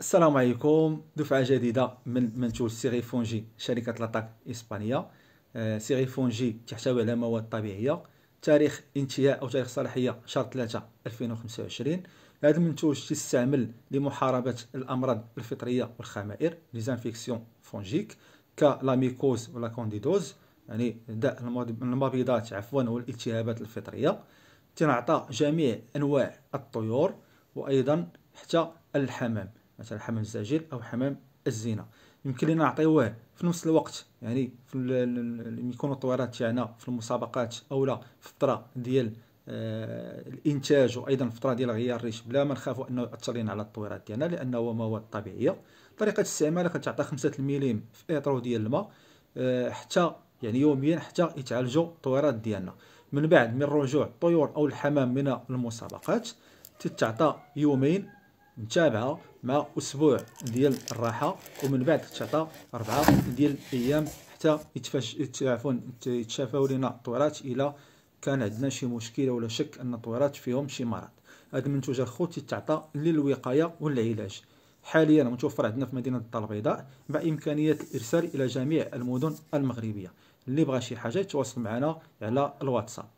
السلام عليكم دفعة جديدة من منتوج فونجي شركة لاتاك إسبانية آه، فونجي تحتوي على مواد طبيعية تاريخ انتهاء أو تاريخ صلاحية شهر 3 2025 هذا المنتوج تستعمل لمحاربة الأمراض الفطرية والخمائر ليزانفيكسيون فونجيك كلاميكوز ولا كونديدوز يعني داء المبيضات عفوا والالتهابات الفطرية تنعطى جميع أنواع الطيور وأيضا حتى الحمام مثلا حمام الزعجل او حمام الزينه يمكن لنا نعطيوه في نفس الوقت يعني في يكونوا الطويرات تاعنا في المسابقات او لا فتره ديال آه الانتاج وايضا فتره ديال غيار الريش بلا ما نخافوا انه ياثر لنا على الطويرات ديالنا لانه مواد طبيعيه طريقه الاستعمال كتعطى 5 المليم في اطرو ديال الماء آه حتى يعني يوميا حتى يتعالجوا الطويرات ديالنا من بعد من رجوع الطيور او الحمام من المسابقات تتعطى يومين متابعه مع اسبوع ديال الراحه ومن بعد تعطى اربعه ديال الايام حتى يتفاش عفوا يتشافاو لينا الطورات الى كان عندنا شي مشكله ولا شك ان الطورات فيهم شي مرض هاد المنتوج اخوتي تعطى للوقايه والعلاج حاليا متوفر عندنا في مدينه الدار البيضاء مع امكانيه الارسال الى جميع المدن المغربيه اللي بغى شي حاجه يتواصل معنا على الواتساب